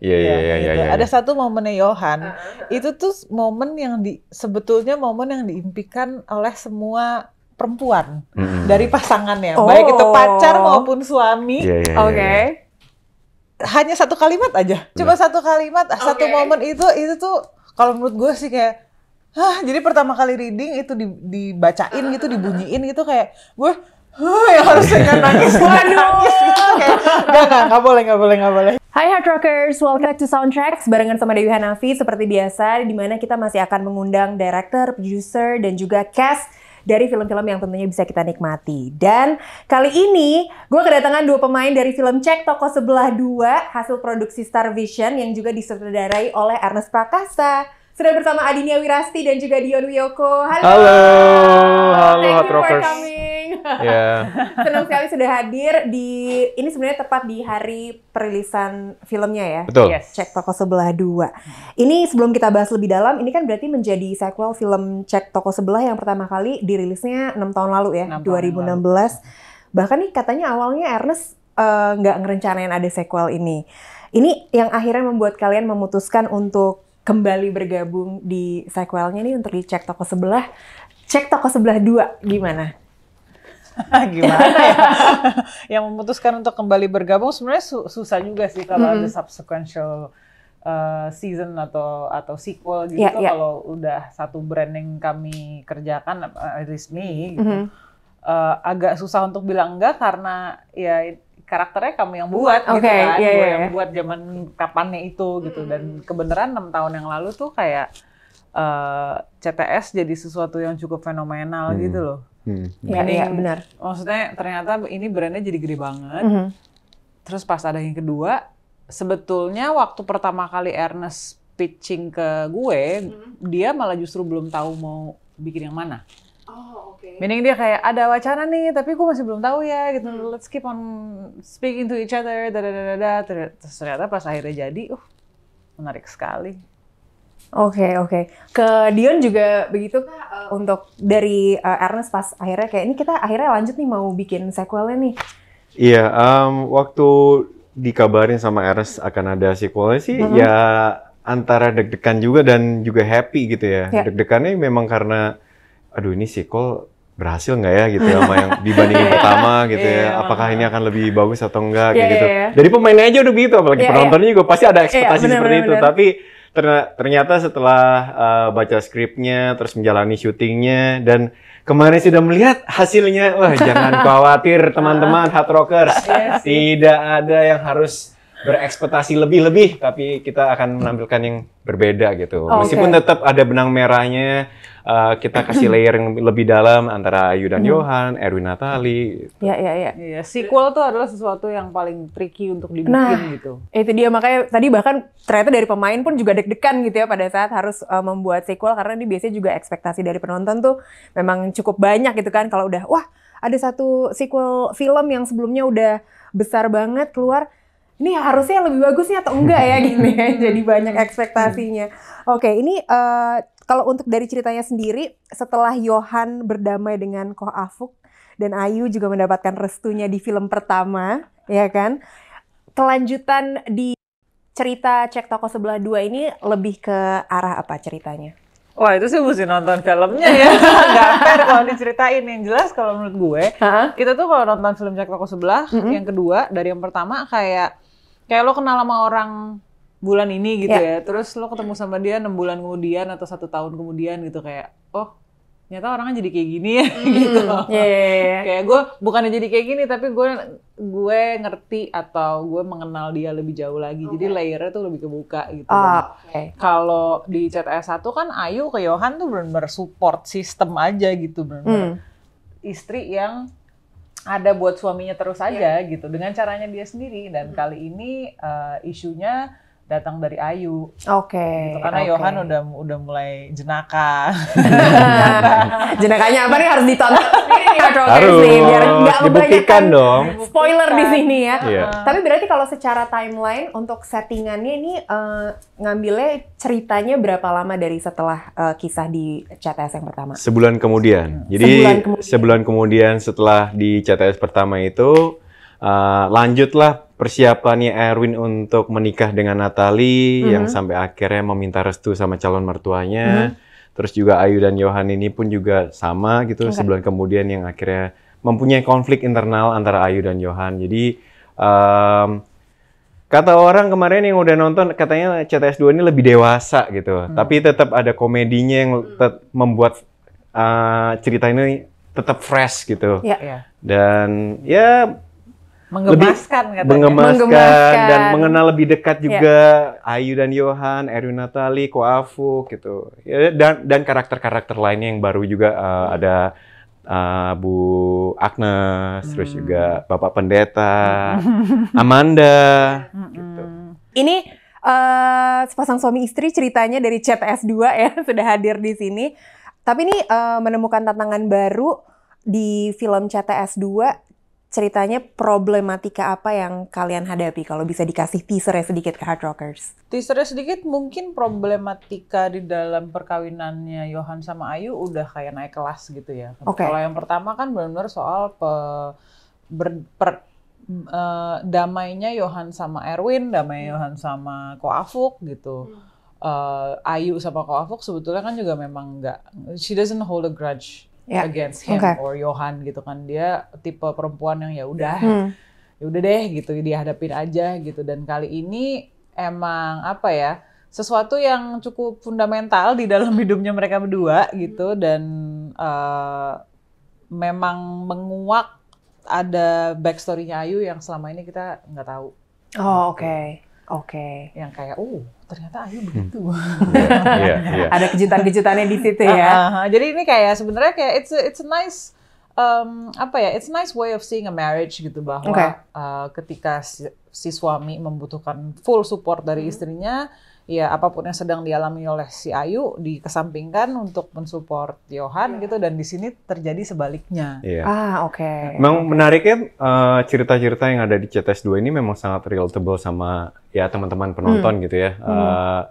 Iya iya ya, iya iya. Gitu. iya Ada iya. satu momennya Yohan. Itu tuh momen yang di sebetulnya momen yang diimpikan oleh semua perempuan hmm. dari pasangannya, oh. baik itu oh. pacar maupun suami. Yeah, yeah, iya, Oke. Okay. Yeah, Hanya satu kalimat aja. Coba satu kalimat, okay. Ah, satu momen itu itu tuh kalau menurut gue sih kayak Hah, jadi pertama kali reading itu dibacain gitu, dibunyiin gitu kayak gue Huh, oh, ya harus dengan nangis, waduh. nangis gitu. Kayak, gak, gak, gak boleh, gak boleh, gak boleh. Hai Hard Rockers, welcome back to Soundtracks barengan sama Dewi Hanafi seperti biasa di mana kita masih akan mengundang director, producer, dan juga cast dari film-film yang tentunya bisa kita nikmati. Dan kali ini gue kedatangan dua pemain dari film Cek Toko Sebelah 2 hasil produksi Star Vision yang juga disutradarai oleh Ernest Prakasa. Sudah bersama Adinia Wirasti dan juga Dion Wiyoko. Halo. Halo, halo Hard Rockers. Yeah. Senang sekali sudah hadir di ini sebenarnya tepat di hari perilisan filmnya ya. Betul. Yes. Cek Toko Sebelah Dua. Ini sebelum kita bahas lebih dalam, ini kan berarti menjadi sequel film Cek Toko Sebelah yang pertama kali dirilisnya enam tahun lalu ya, dua ribu enam belas. Bahkan nih katanya awalnya Ernest eh, nggak uh, ngerencanain ada sequel ini. Ini yang akhirnya membuat kalian memutuskan untuk kembali bergabung di sequelnya nih untuk dicek toko sebelah. Cek toko sebelah dua gimana? gimana ya yang memutuskan untuk kembali bergabung sebenarnya su susah juga sih kalau mm -hmm. ada subsequential uh, season atau atau sequel gitu yeah, yeah. kalau udah satu branding kami kerjakan uh, gitu mm -hmm. uh, agak susah untuk bilang enggak karena ya karakternya kamu yang buat gitu okay, gitu kan yeah, yeah. yang buat zaman kapannya itu gitu mm -hmm. dan mm-hmm. kebenaran enam tahun yang lalu tuh kayak uh, eh, CTS jadi sesuatu yang cukup fenomenal mm. gitu loh Hmm. Ya, iya, benar. Maksudnya ternyata ini brandnya jadi gede banget. Mm -hmm. Terus pas ada yang kedua, sebetulnya waktu pertama kali Ernest pitching ke gue, mm -hmm. dia malah justru belum tahu mau bikin yang mana. Oh, okay. Meaning dia kayak ada wacana nih, tapi gue masih belum tahu ya gitu. Hmm. Let's keep on speaking to each other, da da Terus ternyata pas akhirnya jadi, uh menarik sekali. Oke okay, oke. Okay. Ke Dion juga begitu kak uh, eh, untuk dari uh, Ernest pas akhirnya kayak ini kita akhirnya lanjut nih mau bikin sequelnya nih. Iya, yeah, um, waktu dikabarin sama Ernest akan ada sequelnya sih, mm -hmm. ya antara deg-degan juga dan juga happy gitu ya. Yeah. Deg-degannya memang karena, aduh ini sequel berhasil nggak ya gitu ya, sama yang dibandingin pertama gitu ya. Iya. Apakah ini akan lebih bagus atau enggak yeah, gitu. Yeah, yeah. Dari pemainnya aja udah begitu, apalagi yeah, iya. penontonnya yeah. juga pasti ada iya, ekspektasi yeah, seperti itu. Bener. Tapi ternyata setelah uh, baca skripnya, terus menjalani syutingnya, dan kemarin sudah melihat hasilnya, wah jangan khawatir teman-teman hard rockers, yes. Iya tidak ada yang harus berekspektasi lebih-lebih, tapi kita akan menampilkan yang berbeda gitu. Oh, Meskipun tetap ada benang merahnya, uh, kita kasih layer yang lebih dalam antara Ayu dan hmm. Johan, Erwin Natali. Iya, ya ya. Ya, iya, sequel tuh adalah sesuatu yang paling tricky untuk dibikin nah, gitu. itu dia makanya tadi bahkan ternyata dari pemain pun juga deg-degan gitu ya pada saat harus uh, membuat sequel karena ini biasanya juga ekspektasi dari penonton tuh memang cukup banyak gitu kan kalau udah wah ada satu sequel film yang sebelumnya udah besar banget keluar ini harusnya lebih bagusnya atau enggak ya gini ya. Jadi banyak ekspektasinya. Oke, okay, ini uh, kalau untuk dari ceritanya sendiri setelah Johan berdamai dengan Koh Afuk dan Ayu juga mendapatkan restunya di film pertama, ya kan? Kelanjutan di cerita Cek Toko Sebelah dua ini lebih ke arah apa ceritanya? Wah itu sih mesti nonton filmnya ya, nggak fair kalau diceritain. Yang jelas kalau menurut gue, uh kita tuh kalau nonton film Cek Toko Sebelah, mm-hmm. yang kedua dari yang pertama kayak kayak lo kenal sama orang bulan ini gitu yeah. ya terus lo ketemu sama dia enam bulan kemudian atau satu tahun kemudian gitu kayak oh ternyata orangnya jadi kayak gini ya mm, gitu yeah, yeah, yeah. kayak gue bukannya jadi kayak gini tapi gue gue ngerti atau gue mengenal dia lebih jauh lagi okay. jadi layernya tuh lebih kebuka gitu oh, okay. kalau di CTS 1 kan Ayu ke Yohan tuh benar-benar support sistem aja gitu benar-benar mm. istri yang ada buat suaminya terus iya. aja gitu dengan caranya dia sendiri dan hmm. kali ini uh, isunya datang dari Ayu. Oke. Okay, gitu. Karena okay. Yohan udah udah mulai jenaka. Jenakanya apa nih harus ditonton iya, iya. harus nih biar nggak dibuktikan dong. Spoiler di sini ya. Yeah. Iya. Tapi berarti kalau secara timeline untuk settingannya ini uh, ngambilnya ceritanya berapa lama dari setelah uh, kisah di CTS yang pertama? Sebulan kemudian. Jadi sebulan kemudian, sebulan kemudian setelah di CTS pertama itu uh, lanjutlah persiapannya Erwin untuk menikah dengan Natali mm -hmm. yang sampai akhirnya meminta restu sama calon mertuanya. Mm -hmm. Terus juga Ayu dan Yohan ini pun juga sama gitu okay. sebulan kemudian yang akhirnya mempunyai konflik internal antara Ayu dan Yohan. Jadi um, kata orang kemarin yang udah nonton katanya CTS 2 ini lebih dewasa gitu. Hmm. Tapi tetap ada komedinya yang hmm. membuat uh, cerita ini tetap fresh gitu. Yeah. Yeah. Dan ya mengemaskan, lebih mengemaskan mengemaskan dan mengenal lebih dekat ya. juga yeah. Ayu dan Johan, Erwin Natali, Koafu gitu. Ya, dan dan karakter-karakter lainnya yang baru juga uh, ada uh, Bu Agnes, hmm. terus juga Bapak Pendeta, Amanda hmm. gitu. Ini uh, sepasang suami istri ceritanya dari CTS 2 ya sudah hadir di sini. Tapi ini uh, menemukan tantangan baru di film CTS 2 ceritanya problematika apa yang kalian hadapi kalau bisa dikasih teasernya sedikit ke Hard Rockers? Teasernya sedikit mungkin problematika di dalam perkawinannya Yohan sama Ayu udah kayak naik kelas gitu ya. Okay. Kalau yang pertama kan benar-benar soal pe, ber, per, uh, damainya Yohan sama Erwin, damai hmm. sama Ko Afuk gitu. Hmm. Uh, Ayu sama Ko Afuk sebetulnya kan juga memang nggak, she doesn't hold a grudge yeah. against him okay. or Johan gitu kan dia tipe perempuan yang ya udah hmm. ya udah deh gitu hadapin aja gitu dan kali ini emang apa ya sesuatu yang cukup fundamental di dalam hidupnya mereka berdua gitu dan uh, memang menguak ada backstorynya Ayu yang selama ini kita nggak tahu. Oh oke. Okay. Oke. Okay. Yang kayak, oh ternyata Ayu hmm. begitu. Hmm. yeah, yeah, yeah. Ada kejutan-kejutannya di situ ya. Uh, uh, Jadi ini kayak sebenarnya kayak it's a, it's a nice um, apa ya, it's a nice way of seeing a marriage gitu bahwa okay. uh, ketika si, si suami membutuhkan full support dari hmm. istrinya. Hmm ya apapun yang sedang dialami oleh si Ayu dikesampingkan untuk mensupport Johan yeah. gitu dan di sini terjadi sebaliknya. Yeah. Ah, oke. Okay. Memang okay. menariknya uh, cerita-cerita yang ada di CTS 2 ini memang sangat relatable sama ya teman-teman penonton hmm. gitu ya. Hmm. Eh,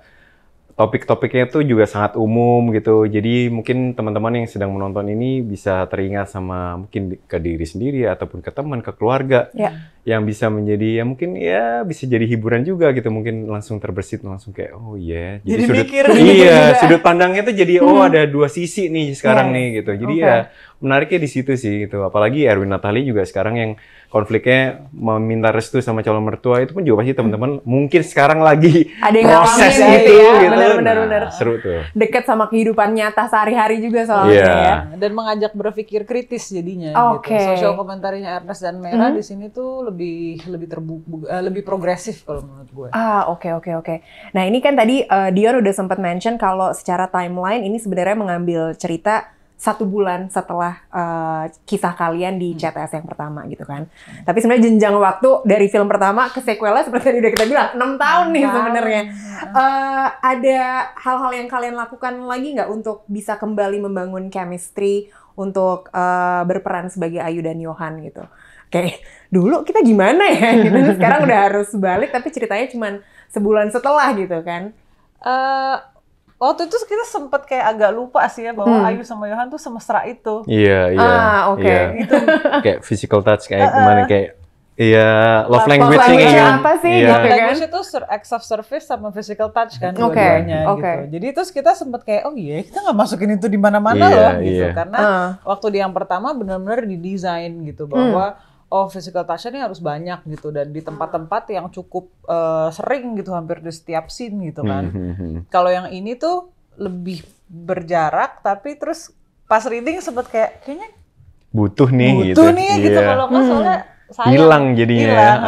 topik-topiknya itu juga sangat umum gitu. Jadi mungkin teman-teman yang sedang menonton ini bisa teringat sama mungkin ke diri sendiri ataupun ke teman, ke keluarga. Yeah yang bisa menjadi ya mungkin ya bisa jadi hiburan juga gitu mungkin langsung terbersit langsung kayak oh iya yeah. jadi, jadi sudut mikir, gitu iya juga. sudut pandangnya tuh jadi oh hmm. ada dua sisi nih sekarang yeah. nih gitu jadi okay. ya menariknya di situ sih gitu apalagi Erwin Natali juga sekarang yang konfliknya meminta restu sama calon mertua itu pun juga pasti teman-teman mungkin sekarang lagi ada yang proses ya, itu ya, gitu benar-benar nah, benar. seru tuh dekat sama kehidupan nyata sehari-hari juga soalnya yeah. ya dan mengajak berpikir kritis jadinya okay. gitu. sosial komentarnya Ernest dan Merah -hmm. di sini tuh lebih lebih lebih terbuka eh, lebih progresif kalau menurut gue. Ah oke okay, oke okay, oke. Okay. Nah ini kan tadi uh, Dion udah sempat mention kalau secara timeline ini sebenarnya mengambil cerita satu bulan setelah uh, kisah kalian di hmm. CTS yang pertama gitu kan. Hmm. Tapi sebenarnya jenjang waktu dari film pertama ke sequelnya seperti yang udah kita bilang enam tahun nih sebenarnya. Uh, ada hal-hal yang kalian lakukan lagi nggak untuk bisa kembali membangun chemistry untuk uh, berperan sebagai Ayu dan Yohan gitu? kayak dulu kita gimana ya gitu sekarang udah harus balik tapi ceritanya cuman sebulan setelah gitu kan uh, waktu itu kita sempat kayak agak lupa sih ya bahwa hmm. Ayu sama Yohan tuh semesra itu iya iya ah oke okay. iya. gitu kayak physical touch kayak gimana uh. kayak Iya, love language, language yang apa sih? Iya. Love gitu kan? language itu sur acts of service sama physical touch kan okay. dua-duanya okay. gitu. Jadi terus kita sempat kayak oh iya kita nggak masukin itu di mana-mana yeah, loh gitu yeah. karena uh. waktu di yang pertama benar-benar didesain gitu hmm. bahwa hmm oh physical touch-nya harus banyak gitu dan di tempat-tempat yang cukup uh, sering gitu hampir di setiap scene gitu kan. Hmm, hmm, hmm. Kalau yang ini tuh lebih berjarak tapi terus pas reading sempet kayak kayaknya butuh nih butuh gitu. nih yeah. gitu iya. kalau nggak soalnya sayang. Hilang jadinya ya, hilang,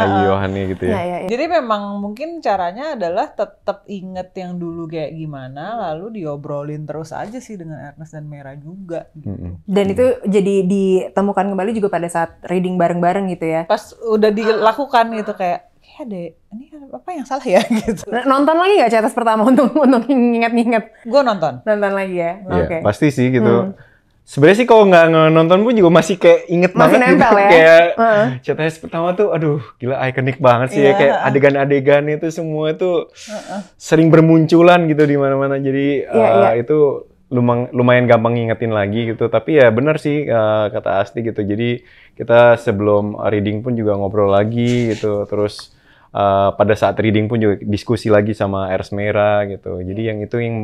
ya, uh, gitu ya. Ya, ya, ya. Jadi memang mungkin caranya adalah tetap inget yang dulu kayak gimana, lalu diobrolin terus aja sih dengan Ernest dan Mera juga. Mm -hmm. Dan itu jadi ditemukan kembali juga pada saat reading bareng-bareng gitu ya. Pas udah dilakukan gitu kayak kayak deh, ini apa yang salah ya gitu. Nonton lagi gak cetas pertama untuk untuk nginget-nginget? Gue nonton. Nonton lagi ya. Iya, okay. pasti sih gitu. Hmm sebenarnya sih kalau nggak nonton pun juga masih kayak inget masih banget gitu. nempel ya kayak uh. CTS pertama tuh aduh gila ikonik banget sih yeah. ya iya, kayak adegan-adegan itu semua itu uh -uh. sering bermunculan gitu di mana-mana jadi yeah, uh, yeah. itu lumayan, lumayan gampang ngingetin lagi gitu tapi ya benar sih uh, kata Asti gitu jadi kita sebelum reading pun juga ngobrol lagi gitu terus uh, pada saat reading pun juga diskusi lagi sama Merah gitu jadi iya. yang itu yang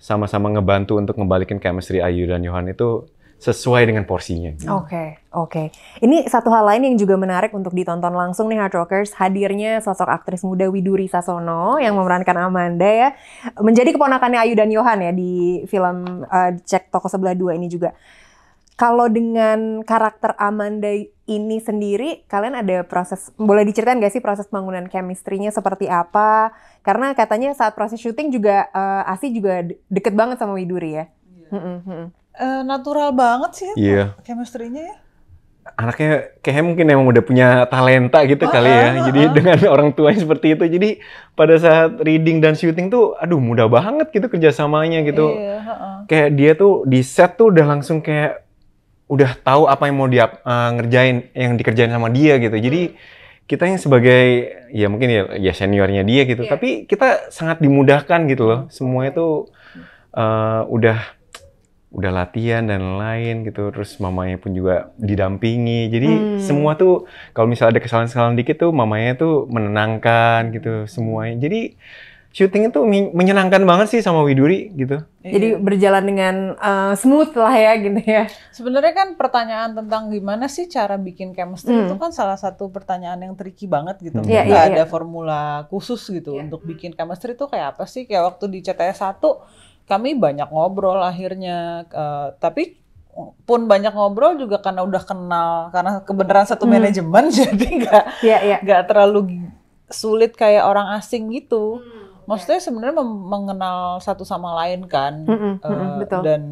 sama-sama ngebantu untuk ngebalikin chemistry Ayu dan Yohan itu sesuai dengan porsinya. Oke, okay, oke. Okay, Ini satu hal lain yang juga menarik untuk ditonton langsung nih Hard Rockers, hadirnya sosok aktris muda Widuri Sasono yang memerankan Amanda ya, menjadi keponakannya Ayu dan Yohan ya di film uh, Cek Toko Sebelah Dua ini juga. Kalau dengan karakter Amanda ini sendiri kalian ada proses boleh diceritain gak sih proses pembangunan chemistry-nya seperti apa? Karena katanya saat proses syuting juga uh, eh, Asi juga deket banget sama Widuri ya. Yeah. Hmm, hmm. Uh, eh, natural banget sih yeah. chemistry-nya ya. Anaknya kayak mungkin emang udah punya talenta gitu oh, kali ya. Uh, uh, Jadi ah. dengan orang tuanya seperti itu. Jadi pada saat reading dan syuting tuh aduh mudah banget gitu kerjasamanya gitu. Yeah, iya, uh, uh. Kayak dia tuh di set tuh udah langsung kayak udah tahu apa yang mau dia uh, ngerjain yang dikerjain sama dia gitu jadi kita yang sebagai ya mungkin ya, ya seniornya dia gitu yeah. tapi kita sangat dimudahkan gitu loh semuanya tuh eh, uh, udah udah latihan dan lain gitu terus mamanya pun juga didampingi jadi hmm. semua tuh kalau misalnya ada kesalahan-kesalahan dikit tuh mamanya tuh menenangkan gitu semuanya jadi syuting itu menyenangkan banget sih sama Widuri gitu. Iya. Jadi berjalan dengan uh, smooth lah ya gitu ya. Sebenarnya kan pertanyaan tentang gimana sih cara bikin chemistry hmm. itu kan salah satu pertanyaan yang tricky banget gitu. Hmm. Ya, Gak ya, ada ya. formula khusus gitu ya. untuk bikin chemistry itu kayak apa sih? Kayak waktu di CTS 1 kami banyak ngobrol akhirnya uh, tapi pun banyak ngobrol juga karena udah kenal karena kebenaran satu hmm. manajemen jadi nggak nggak ya, iya. nggak terlalu sulit kayak orang asing gitu. Hmm Iya. Maksudnya sebenarnya mengenal satu sama lain kan, mm -hmm, uh, betul. dan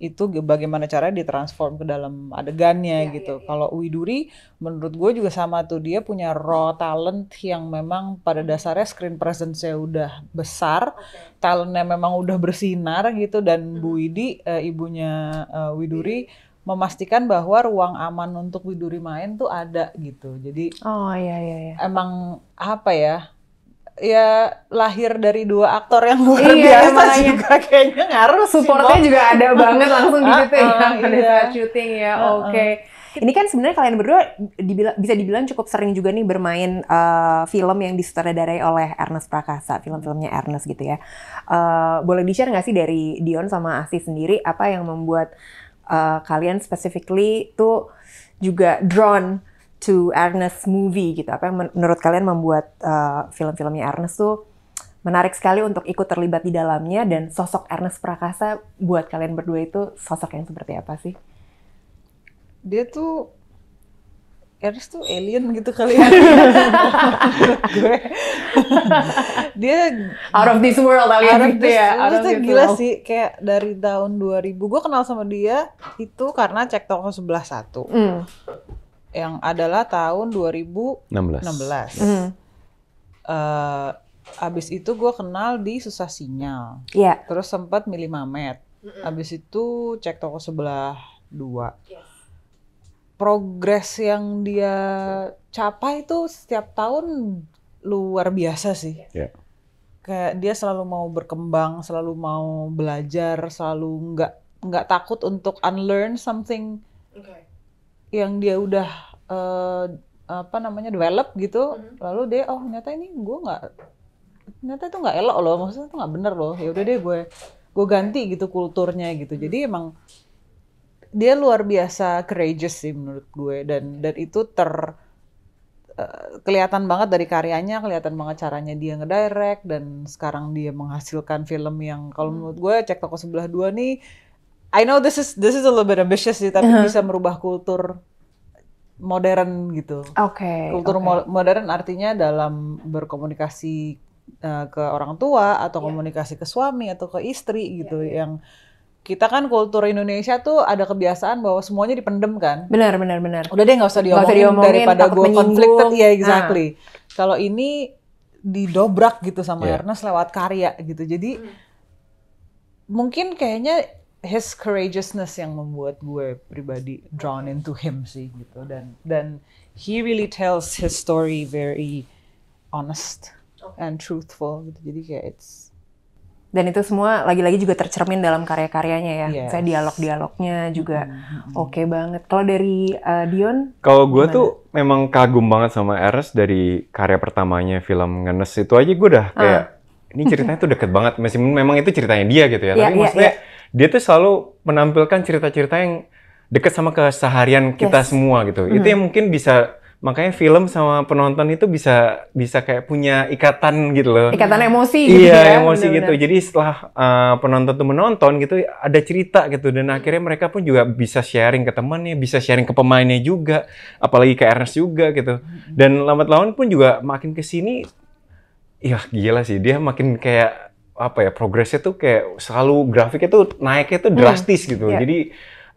itu bagaimana caranya ditransform ke dalam adegannya yeah, gitu. Yeah, yeah. Kalau Widuri, menurut gue juga sama tuh dia punya raw talent yang memang pada dasarnya screen presence-nya udah besar, okay. talentnya memang udah bersinar gitu. Dan mm -hmm. Bu Widi, uh, ibunya uh, Widuri. Yeah memastikan bahwa ruang aman untuk Widuri main tuh ada gitu. Jadi Oh iya iya iya. Emang apa ya? ya lahir dari dua aktor yang luar iya, biasa makanya. juga kayaknya ngaruh supportnya sih, juga ada banget langsung di situ ya uh-uh, pada iya. saat syuting ya uh, oke okay. uh. ini kan sebenarnya kalian berdua dibila- bisa dibilang cukup sering juga nih bermain uh, film yang disutradarai oleh Ernest Prakasa film-filmnya Ernest gitu ya uh, boleh di share nggak sih dari Dion sama Asi sendiri apa yang membuat uh, kalian specifically tuh juga drawn to Ernest movie gitu? Apa yang menurut kalian membuat uh, film-filmnya Ernest tuh menarik sekali untuk ikut terlibat di dalamnya dan sosok Ernest Prakasa buat kalian berdua itu sosok yang seperti apa sih? Dia tuh Ernest tuh alien gitu kali ya. gue dia out of this world kali ya. Out of gitu ya. world. gila world. sih kayak dari tahun 2000 gue kenal sama dia itu karena cek toko sebelah satu. Mm yang adalah tahun 2016. 16. Mm. Uh, abis itu gue kenal di Susah Sinyal. Iya. Yeah. Terus sempat milih Mamet. mm Abis itu cek toko sebelah dua. Yes. Progres yang dia capai itu setiap tahun luar biasa sih. Yeah. Iya. Kayak dia selalu mau berkembang, selalu mau belajar, selalu nggak nggak takut untuk unlearn something okay yang dia udah uh, apa namanya develop gitu mm-hmm. lalu dia oh ternyata ini gue nggak ternyata itu nggak elok loh maksudnya itu nggak bener loh ya udah deh gue gue ganti gitu kulturnya gitu jadi mm-hmm. emang dia luar biasa courageous sih menurut gue dan dan itu ter eh, kelihatan banget dari karyanya, kelihatan banget caranya dia ngedirect dan sekarang dia menghasilkan film yang kalau mm-hmm. menurut gue cek toko sebelah dua nih I know this is this is a little bit ambitious sih, tapi uh-huh. bisa merubah kultur modern gitu. Oke. Okay, kultur okay. modern artinya dalam berkomunikasi uh, ke orang tua atau yeah. komunikasi ke suami atau ke istri gitu yeah. Iya. yang kita kan kultur Indonesia tuh ada kebiasaan bahwa semuanya dipendem kan. Benar, benar, benar. Udah deh nggak usah, diomongin, usah diomongin daripada gue konflik Iya, ya exactly. Nah. Kalau ini didobrak gitu sama yeah. Ernest lewat karya gitu. Jadi hmm. mungkin kayaknya his courageousness yang membuat gue pribadi drawn into him sih gitu dan dan he really tells his story very honest and truthful gitu jadi kayak it's dan itu semua lagi-lagi juga tercermin dalam karya-karyanya ya yes. saya dialog-dialognya juga mm-hmm. mm-hmm. oke okay banget kalau dari uh, Dion kalau gue tuh memang kagum banget sama Eres dari karya pertamanya film Ngenes itu aja gue udah ah. kayak ah. ini ceritanya tuh deket banget meskipun memang itu ceritanya dia gitu ya yeah, tapi yeah, maksudnya yeah dia tuh selalu menampilkan cerita-cerita yang dekat sama keseharian kita yes. semua gitu. Mm. Itu mm-hmm. yang mungkin bisa makanya film sama penonton itu bisa bisa kayak punya ikatan gitu loh. Ikatan emosi gitu Iya, ya, emosi bener -bener. gitu. Jadi setelah uh, penonton tuh menonton gitu ada cerita gitu dan akhirnya mereka pun juga bisa sharing ke temannya, bisa sharing ke pemainnya juga, apalagi ke Ernest juga gitu. Mm-hmm. Dan lambat laun pun juga makin ke sini ya gila sih dia makin kayak apa ya progresnya tuh kayak selalu grafiknya tuh naiknya tuh hmm. drastis hmm. gitu. Yeah. Jadi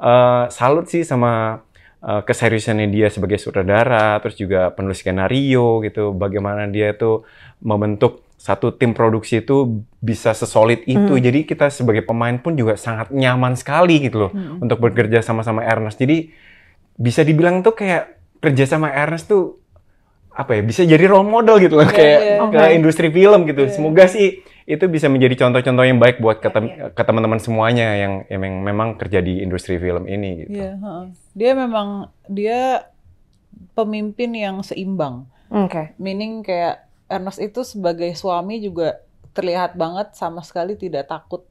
uh, salut sih sama uh, keseriusannya dia sebagai sutradara, terus juga penulis skenario gitu. Bagaimana dia tuh membentuk satu tim produksi itu bisa sesolid itu. Hmm. Jadi kita sebagai pemain pun juga sangat nyaman sekali gitu loh hmm. untuk bekerja sama-sama Ernest. Jadi bisa dibilang tuh kayak kerja sama Ernest tuh apa ya bisa jadi role model gitu loh yeah, kayak yeah. ke okay. Oh industri film gitu. Yeah. Semoga sih itu bisa menjadi contoh-contoh yang baik buat iya. ke, yeah, teman-teman semuanya yang, yang memang kerja di industri film ini gitu. Yeah, iya, Dia memang dia pemimpin yang seimbang. Okay. Meaning kayak Ernest itu sebagai suami juga terlihat banget sama sekali tidak takut,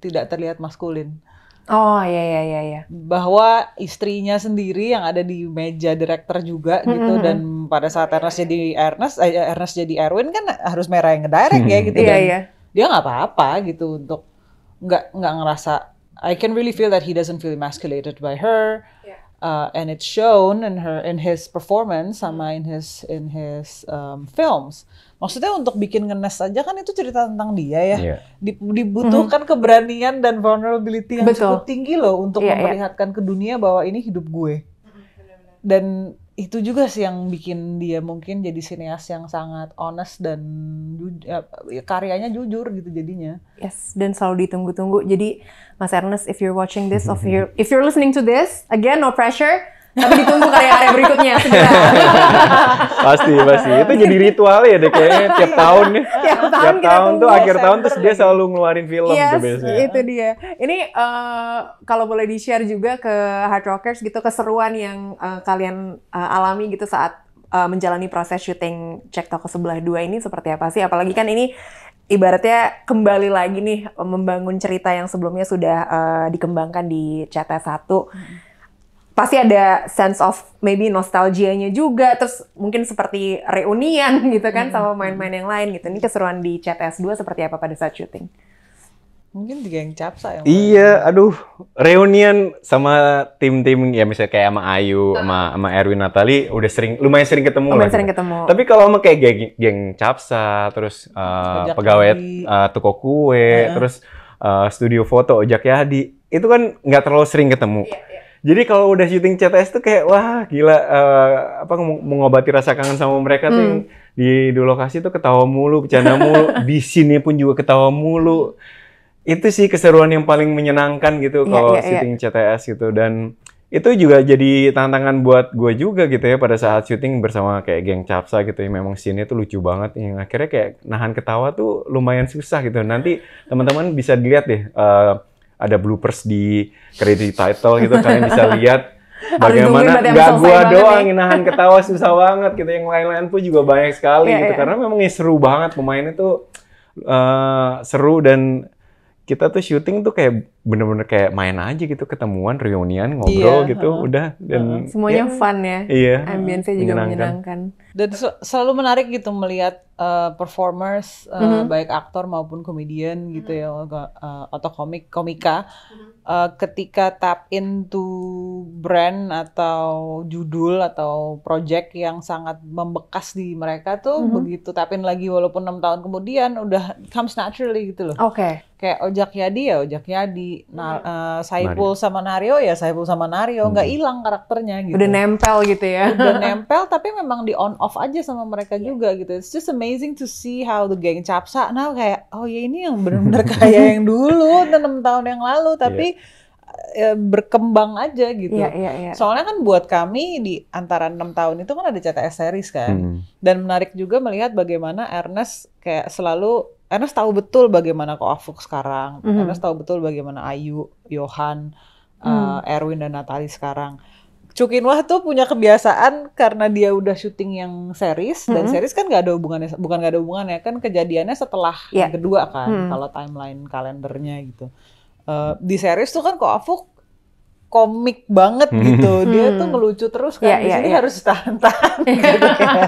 tidak terlihat maskulin. Oh iya iya iya. iya. Bahwa istrinya sendiri yang ada di meja direktur juga mm -hmm. gitu dan pada saat Ernest jadi Ernest, eh, eh, Ernest jadi Erwin kan harus merah yang ngedirect ya gitu iya, dan yeah. dia nggak apa-apa gitu untuk nggak nggak ngerasa I can really feel that he doesn't feel emasculated by her. Yeah. Uh, and it's shown in her in his performance sama mm. in his in his um, films maksudnya untuk bikin ngenes aja kan itu cerita tentang dia ya. Yeah. Dibutuhkan mm -hmm. keberanian dan vulnerability yang Betul. cukup tinggi loh untuk yeah, iya. memperlihatkan yeah. ke dunia bahwa ini hidup gue. Dan itu juga sih yang bikin dia mungkin jadi sineas yang sangat honest dan ya, ya, karyanya jujur gitu jadinya. Yes, dan selalu ditunggu-tunggu. Jadi Mas Ernest, if you're watching this, if you're, if you're listening to this, again no pressure tapi ditunggu karya-karya berikutnya pasti, pasti. Itu jadi ritual ya deh kayaknya tiap iya. tahun nih. Ya. Tiap tahun, tiap tahun tuh akhir tahun terus dia selalu ngeluarin film yes, tuh biasanya. itu dia. Ini uh, kalau boleh di-share juga ke Hard Rockers gitu keseruan yang uh, kalian uh, alami gitu saat menjalani proses syuting cek toko sebelah dua ini seperti apa sih? Apalagi kan ini ibaratnya kembali lagi nih membangun cerita yang sebelumnya sudah uh, dikembangkan di ct satu. Hmm pasti ada sense of maybe nostalgianya juga terus mungkin seperti reunian gitu kan hmm. sama hmm. main-main yang lain gitu ini keseruan di CTS 2 seperti apa pada saat syuting mungkin di geng capsa yang iya main. aduh reunian sama tim-tim ya misalnya kayak sama Ayu ah. sama sama Erwin Natali udah sering lumayan sering ketemu lumayan sering gitu. ketemu tapi kalau sama kayak geng, geng capsa terus uh, pegawai uh, toko kue uh. terus uh, studio foto Ojak Yadi itu kan nggak terlalu sering ketemu yeah iya. Jadi kalau udah syuting CTS tuh kayak wah gila uh, apa mengobati rasa kangen sama mereka hmm. tuh yang di di lokasi tuh ketawa mulu, bercanda mulu, di sini pun juga ketawa mulu. Itu sih keseruan yang paling menyenangkan gitu yeah, kalau yeah, iya. syuting yeah. CTS gitu dan itu juga jadi tantangan buat gue juga gitu ya pada saat syuting bersama kayak geng capsa gitu ya memang sini tuh lucu banget yang akhirnya kayak nahan ketawa tuh lumayan susah gitu nanti teman-teman bisa dilihat deh uh, ada bloopers di credit title gitu kalian bisa lihat bagaimana nggak gua doang nih. nahan ketawa susah banget gitu yang lain-lain pun juga banyak sekali yeah, gitu yeah. karena memang seru banget pemainnya tuh uh, seru dan kita tuh syuting tuh kayak bener-bener kayak main aja gitu ketemuan reunian ngobrol yeah, gitu uh, udah dan semuanya yeah, fun ya iya ambience juga menyenangkan, menyenangkan dan sel selalu menarik gitu melihat uh, performers uh, mm -hmm. baik aktor maupun komedian gitu mm -hmm. ya uh, atau komik komika mm -hmm. uh, ketika tap into brand atau judul atau project yang sangat membekas di mereka tuh mm -hmm. begitu in lagi walaupun enam tahun kemudian udah comes naturally gitu loh. Oke. Okay. Kayak Ojak Yadi ya Ojak Yadi, nah, uh, Saipul Mario. sama Nario ya Saipul sama Nario nggak -hmm. hilang karakternya gitu. Udah nempel gitu ya. Udah nempel tapi memang di on off aja sama mereka yeah. juga gitu. It's just amazing to see how the gang capsa Nah kayak oh ya ini yang benar-benar kayak yang dulu enam tahun yang lalu iya. tapi yeah berkembang aja gitu. Yeah, yeah, yeah. Soalnya kan buat kami di antara enam tahun itu kan ada CTS series kan. Hmm. Dan menarik juga melihat bagaimana Ernest kayak selalu Ernest tahu betul bagaimana kok Afuk sekarang. Hmm. Ernest tahu betul bagaimana Ayu, Johan, hmm. uh, Erwin dan Natali sekarang. Cukinwah tuh punya kebiasaan karena dia udah syuting yang series mm-hmm. dan series kan gak ada hubungannya bukan gak ada hubungannya kan kejadiannya setelah yeah. kedua kan mm-hmm. kalau timeline kalendernya gitu. Uh, di series tuh kan kok Afuk komik banget mm-hmm. gitu. Dia tuh mm-hmm. ngelucu terus kan. Yeah, di iya, sini yeah, harus tahan-tahan iya. gitu. Ya.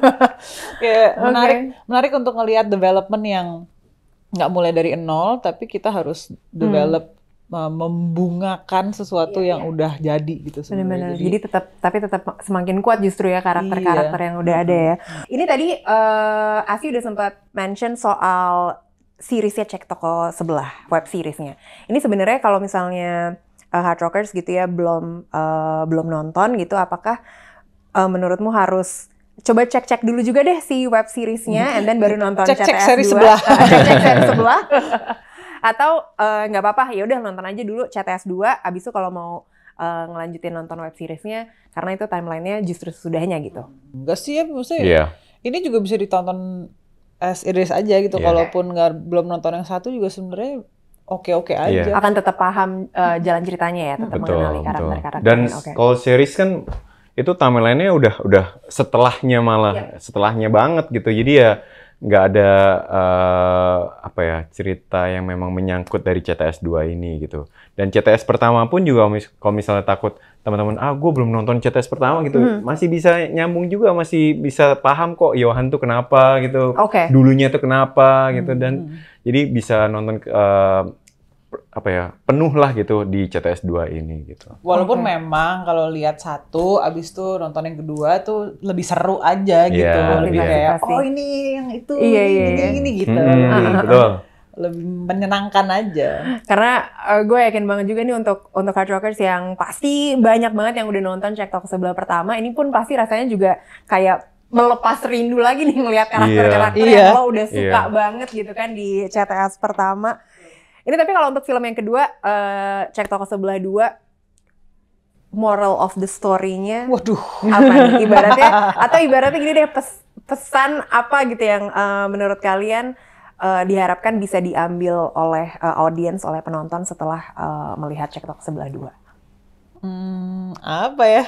kayak okay. menarik menarik untuk ngelihat development yang nggak mulai dari nol tapi kita harus develop hmm membungakan sesuatu iya, yang iya. udah jadi gitu sebenarnya. Jadi, jadi tetap tapi tetap semakin kuat justru ya karakter-karakter iya. yang udah ada ya. Ini tadi uh, eh, Asi udah sempat mention soal seriesnya cek toko sebelah web seriesnya. Ini sebenarnya kalau misalnya uh, hard rockers gitu ya belum uh, belum nonton gitu, apakah uh, menurutmu harus coba cek-cek dulu juga deh si web seriesnya, and then baru nonton cek-cek seri sebelah, cek-cek seri sebelah, atau eh, nggak uh, apa-apa ya udah nonton aja dulu CTS 2 abis itu kalau mau uh, ngelanjutin nonton web seriesnya karena itu timelinenya justru sudahnya gitu enggak sih ya maksudnya yeah. ini juga bisa ditonton as it is aja gitu yeah. kalaupun nggak belum nonton yang satu juga sebenarnya oke-oke iya. aja yeah. akan tetap paham uh, jalan ceritanya ya tetap betul, mengenali karakter-karakter dan okay. kalau series kan itu timelinenya udah udah setelahnya malah yeah. setelahnya banget gitu jadi ya nggak ada uh, cerita yang memang menyangkut dari CTS 2 ini gitu. Dan CTS pertama pun juga kalau misalnya takut teman-teman, ah gue belum nonton CTS pertama gitu, hmm. masih bisa nyambung juga, masih bisa paham kok Yohan iya, tuh kenapa gitu, okay. dulunya tuh kenapa gitu, hmm. dan hmm. jadi bisa nonton uh, apa ya penuh lah gitu di CTS 2 ini gitu. Walaupun okay. memang kalau lihat satu abis tuh nonton yang kedua tuh lebih seru aja gitu. Yeah, lebih yeah. kayak oh ini yang itu iya, iya. ini iya. ini gitu. Hmm, ah, ah, ah. betul lebih menyenangkan aja. Karena uh, gue yakin banget juga nih untuk untuk hard rockers yang pasti banyak banget yang udah nonton cek toko sebelah pertama ini pun pasti rasanya juga kayak melepas rindu lagi nih ngelihat karakter-karakter yeah. yang yeah. lo udah suka yeah. banget gitu kan di CTS pertama. Ini tapi kalau untuk film yang kedua uh, eh, cek toko sebelah dua moral of the story-nya waduh apa nih ibaratnya atau ibaratnya gini deh pes, pesan apa gitu yang uh, menurut kalian uh, diharapkan bisa diambil oleh uh, audiens, oleh penonton setelah uh, melihat Cektok Sebelah Dua? Hmm, apa ya?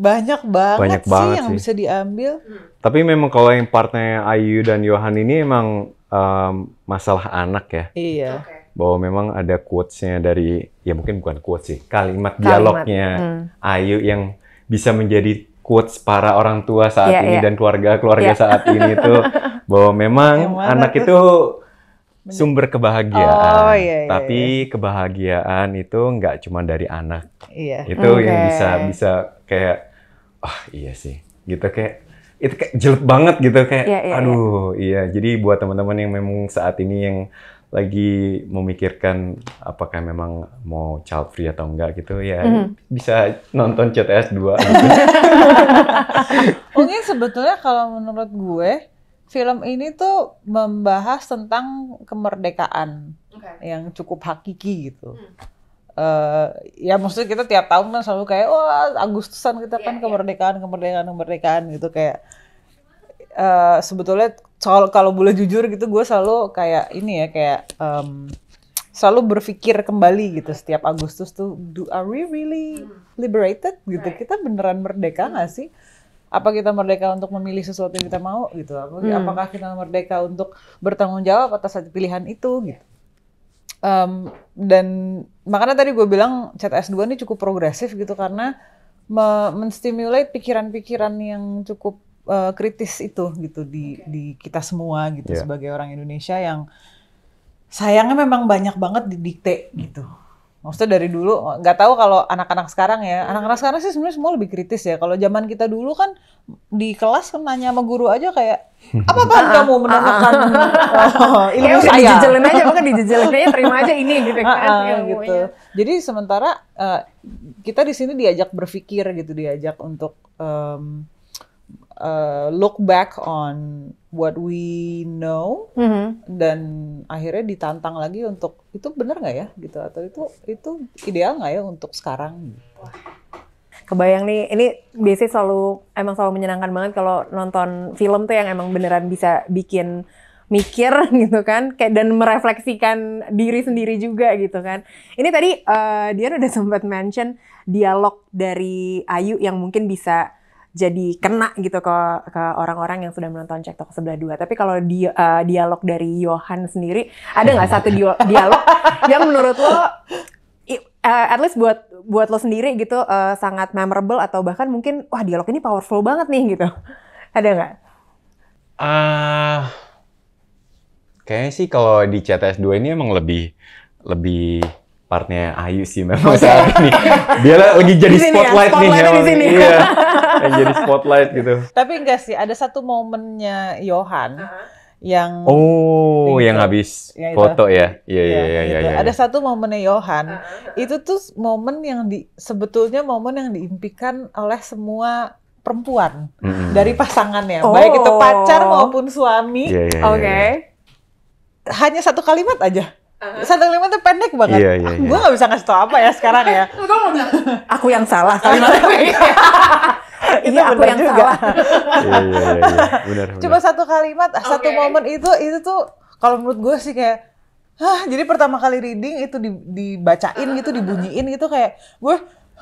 Banyak banget, Banyak sih banget yang bisa diambil. Tapi memang kalau yang partnya Ayu dan Johan ini emang um, masalah anak ya. Iya. bahwa memang ada quotes-nya dari ya mungkin bukan quotes sih kalimat dialognya Hmm. Ayu yang bisa menjadi quotes para orang tua saat yeah, ini yeah. dan keluarga keluarga yeah. saat ini itu bahwa memang anak itu sumber kebahagiaan. Oh, iya, iya, Tapi iya. kebahagiaan itu nggak cuma dari anak. Iya. Itu okay. yang bisa bisa kayak oh, iya sih. Gitu kayak itu kayak jelek banget gitu kayak iya, iya, iya. aduh iya. iya. Jadi buat teman-teman yang memang saat ini yang lagi memikirkan apakah memang mau child free atau enggak gitu ya mm. bisa nonton CTS 2 Mungkin sebetulnya kalau menurut gue film ini tuh membahas tentang kemerdekaan okay. yang cukup hakiki gitu. Mm. Uh, ya maksudnya kita tiap tahun kan selalu kayak wah Agustusan kita yeah, kan iya, iya. kemerdekaan yeah. kemerdekaan kemerdekaan gitu kayak uh, sebetulnya soal kalau boleh jujur gitu gue selalu kayak ini ya kayak um, selalu berpikir kembali gitu setiap Agustus tuh do are we really liberated gitu right. kita beneran merdeka nggak sih apa kita merdeka untuk memilih sesuatu yang kita mau gitu hmm. apakah kita merdeka untuk bertanggung jawab atas pilihan itu gitu um, dan makanya tadi gue bilang chat S2 ini cukup progresif gitu karena menstimulate pikiran-pikiran yang cukup uh, kritis itu gitu di okay. di kita semua gitu yeah. sebagai orang Indonesia yang sayangnya memang banyak banget didikte gitu. Maksudnya dari dulu nggak tahu kalau anak-anak sekarang ya. Anak-anak sekarang sih sebenarnya semua lebih kritis ya. Kalau zaman kita dulu kan di kelas kan nanya sama guru aja kayak apa bahan kamu menemukan oh, ilmu ya, saya? Dijejelin aja, bukan dijejelin aja, terima aja ini gitu kan. gitu. Jadi sementara uh, kita di sini diajak berpikir gitu, diajak untuk um, uh, look back on what we know mm -hmm. dan akhirnya ditantang lagi untuk itu benar nggak ya gitu atau itu itu ideal nggak ya untuk sekarang? Kebayang nih, ini biasanya selalu emang selalu menyenangkan banget kalau nonton film tuh yang emang beneran bisa bikin mikir gitu kan kayak dan merefleksikan diri sendiri juga gitu kan ini tadi uh, dia udah sempat mention dialog dari Ayu yang mungkin bisa jadi kena gitu ke ke orang-orang yang sudah menonton cek toko sebelah dua. Tapi kalau di, uh, eh, dialog dari Johan sendiri, ada nggak satu dialog yang menurut lo uh, at least buat buat lo sendiri gitu uh, sangat memorable atau bahkan mungkin wah dialog ini powerful banget nih gitu. Ada nggak? Uh, kayaknya sih kalau di CTS 2 ini emang lebih lebih partnya Ayu sih memang oh, saat iya. ini. Dia lagi jadi di spotlight, ya, spotlight nih. Di sini. Iya. jadi spotlight gitu. Tapi enggak sih, ada satu momennya Johan uh -huh. yang Oh, ya, itu, yang habis yang foto ya. Iya iya ya, iya iya. Ya, ada satu momennya Johan. Itu tuh momen yang di sebetulnya momen yang diimpikan oleh semua perempuan hmm. dari pasangannya, oh. baik itu pacar maupun suami. Yeah, yeah, iya, Oke. Okay. Yeah, yeah. Hanya satu kalimat aja Uh-huh. Satu kalimat tuh pendek banget. Iya, iya, ah, iya. Gue gak bisa ngasih tau apa ya sekarang ya. aku yang salah kalimatnya. iya, aku yang iya, juga. salah. iya, iya, iya, iya. satu kalimat, okay. satu momen itu itu tuh kalau menurut gue sih kayak Hah, jadi pertama kali reading itu dibacain ah. gitu, dibunyiin gitu kayak gue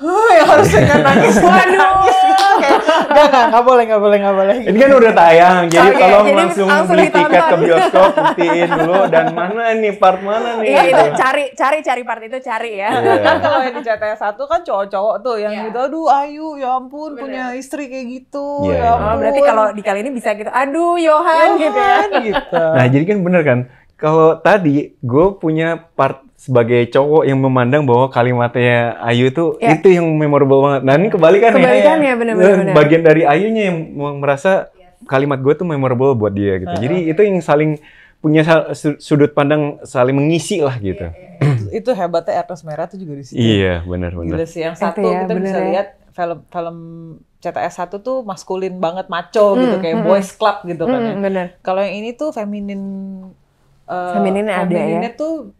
huh, harus dengan nangis waduh nangis gak, gak nggak boleh nggak boleh nggak boleh ini kan udah tayang jadi okay, tolong jadi langsung, langsung beli ditonton. tiket ke bioskop buktiin dulu dan mana nih part mana nih iya, itu, cari cari cari part itu cari ya iya. kalau yang di CTS satu kan cowok-cowok tuh yang iya. gitu aduh ayu ya ampun Bener. punya istri kayak gitu yeah, ya iya. ampun. Oh, berarti kalau di kali ini bisa gitu aduh Yohan, Yohan gitu ya gitu. nah jadi kan bener kan kalau tadi gue punya part sebagai cowok yang memandang bahwa kalimatnya Ayu itu yeah. itu yang memorable banget. Nah ini ya. kebalikan ya. Kebalikannya ya, benar-benar. Bagian dari Ayunya yang merasa kalimat gue tuh memorable buat dia gitu. Uh -huh. Jadi itu yang saling punya sudut pandang saling mengisi lah gitu. Yeah, yeah. Iya. itu hebatnya Atlas Merah tuh juga di sini. Iya benar-benar. Gila sih yang satu ya, kita bisa ya. lihat film film CTS 1 tuh maskulin banget maco hmm, gitu kayak hmm, hmm. boys club gitu kan hmm, kan. Ya. Kalau yang ini tuh feminin uh, feminin ada ya. tuh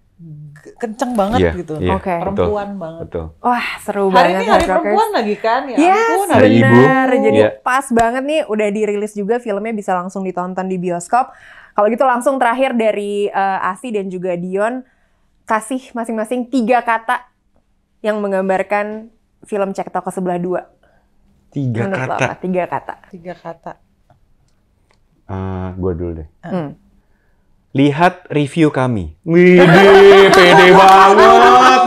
kenceng banget yeah, gitu. Yeah, okay. Perempuan betul, banget. Betul. Wah, seru hari banget. Hari ini ya, hari Rockers. perempuan lagi kan ya. Yes, iya, ampun, hari ibu. Jadi yeah. pas banget nih udah dirilis juga filmnya bisa langsung ditonton di bioskop. Kalau gitu langsung terakhir dari uh, Asi dan juga Dion kasih masing-masing tiga kata yang menggambarkan film Cek Toko Sebelah Dua. Tiga Menurut kata. Apa? Tiga kata. Tiga kata. Uh, gua dulu deh. Hmm lihat review kami. Wih, pede banget.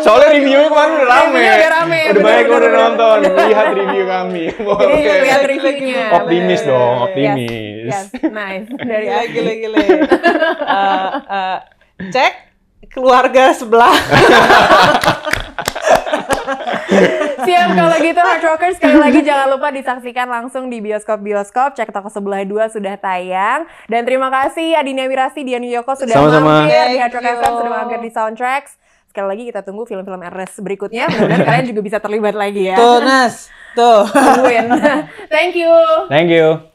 Soalnya reviewnya kemarin udah rame. Udah rame. Udah banyak udah nonton. Lihat review kami. Iya, Oke. Lihat reviewnya. Optimis dong, optimis. nice. Dari ya, gile gile. Eh, eh, cek keluarga sebelah. Siap kalau gitu Hard Rockers sekali lagi jangan lupa disaksikan langsung di bioskop-bioskop. Cek toko sebelah dua sudah tayang. Dan terima kasih Adinia Wirasti, Dian Yoko sudah Sama-sama. mampir di Hard sudah mampir di Soundtracks. Sekali lagi kita tunggu film-film RS berikutnya. mudah kalian juga bisa terlibat lagi ya. Tuh Nas, tuh. Tungguin. Thank you. Thank you.